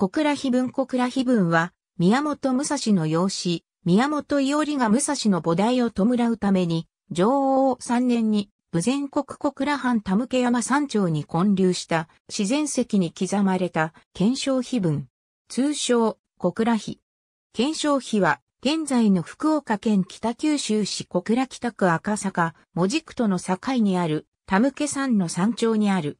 小倉碑文小倉碑文は、宮本武蔵の養子、宮本伊織が武蔵の母提を弔うために、女王3年に、武前国小倉藩田向山山頂に建立した自然石に刻まれた検証碑文。通称、小倉碑。検証碑は、現在の福岡県北九州市小倉北区赤坂、門司区との境にある、田向山の山頂にある、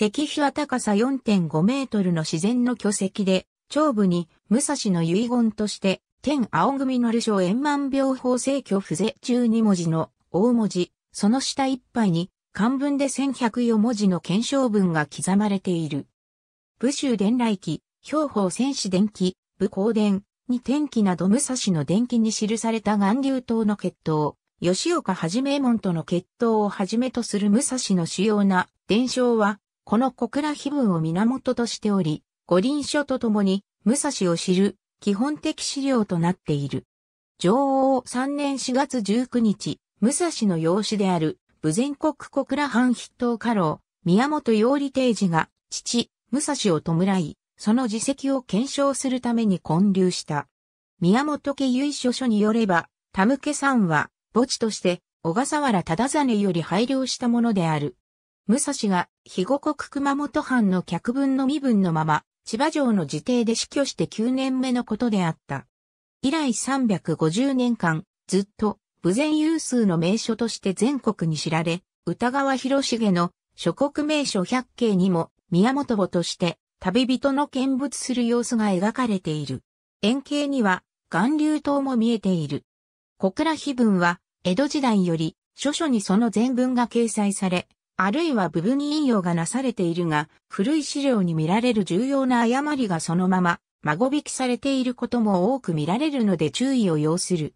石碑は高さ4.5メートルの自然の巨石で、頂部に武蔵の遺言として、天青組の流書円満病法制挙不税中2文字の大文字、その下一杯に、漢文で1104文字の検証文が刻まれている。武州伝来記、兵法戦士伝記、武光伝、に天気など武蔵の伝記に記された岩流島の決闘、吉岡はじめ門との決闘をはじめとする武蔵の主要な伝承は、この小倉碑文を源としており、五輪書とともに、武蔵を知る、基本的資料となっている。上王3年4月19日、武蔵の養子である、武前国小倉藩筆頭家老、宮本陽理定治が、父、武蔵を弔い、その自責を検証するために建立した。宮本家由緒書によれば、田向さんは、墓地として、小笠原忠真より配慮したものである。武蔵が、肥後国熊本藩の客分の身分のまま、千葉城の自邸で死去して9年目のことであった。以来350年間、ずっと、武前有数の名所として全国に知られ、歌川広重の諸国名所百景にも、宮本坊として、旅人の見物する様子が描かれている。円形には、岩流島も見えている。小倉碑文は、江戸時代より、諸書にその全文が掲載され、あるいは部分引用がなされているが、古い資料に見られる重要な誤りがそのまま、孫引きされていることも多く見られるので注意を要する。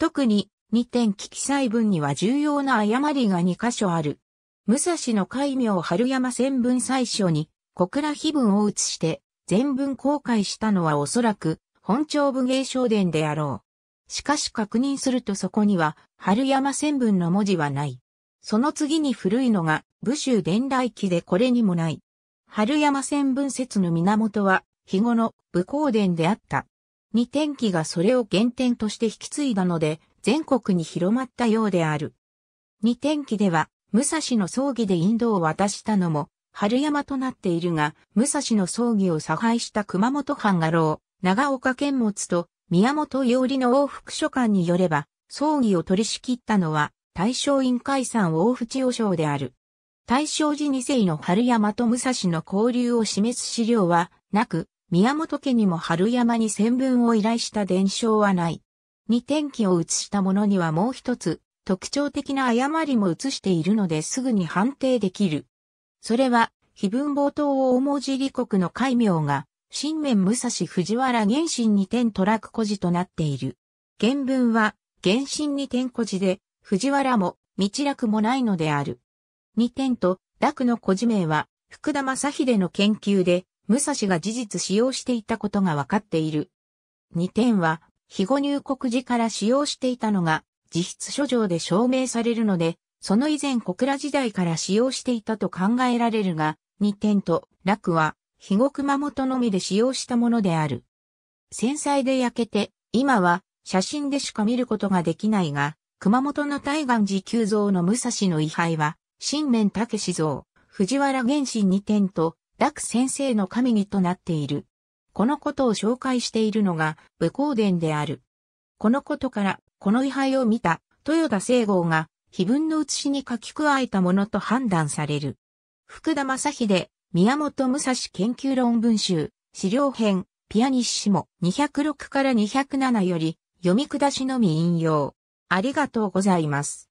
特に、2点記載文には重要な誤りが2箇所ある。武蔵の戒名春山戦文最初に、小倉碑文を移して、全文公開したのはおそらく、本庁武芸商伝であろう。しかし確認するとそこには、春山戦文の文字はない。その次に古いのが武州伝来記でこれにもない。春山線分節の源は、日後の武功伝であった。二天記がそれを原点として引き継いだので、全国に広まったようである。二天記では、武蔵の葬儀で引導を渡したのも、春山となっているが、武蔵の葬儀を差配した熊本藩画廊、長岡剣物と宮本伊織の往復書簡によれば、葬儀を取り仕切ったのは、大正院海山大淵予想である。大正寺二世の春山と武蔵の交流を示す資料はなく、宮本家にも春山に宣文を依頼した伝承はない。二天気を写したものにはもう一つ、特徴的な誤りも写しているのですぐに判定できる。それは、非文冒頭を大文字理国の戒名が、新面武蔵藤原原神二天トラク孤となっている。原文は、原神二天孤事で、藤原も、道楽もないのである。二点と、楽の古事名は、福田正秀の研究で、武蔵が事実使用していたことが分かっている。二点は、肥後入国時から使用していたのが、自筆書状で証明されるので、その以前小倉時代から使用していたと考えられるが、二点と、楽は、肥後熊本のみで使用したものである。繊細で焼けて、今は写真でしか見ることができないが、熊本の大岩寺急造の武蔵の位牌は、新面武志像、藤原原神二点と、楽先生の神にとなっている。このことを紹介しているのが、武功伝である。このことから、この位牌を見た、豊田聖郷が、碑文の写しに書き加えたものと判断される。福田正秀、宮本武蔵研究論文集、資料編、ピアニッシモ、206から207より、読み下しのみ引用。ありがとうございます。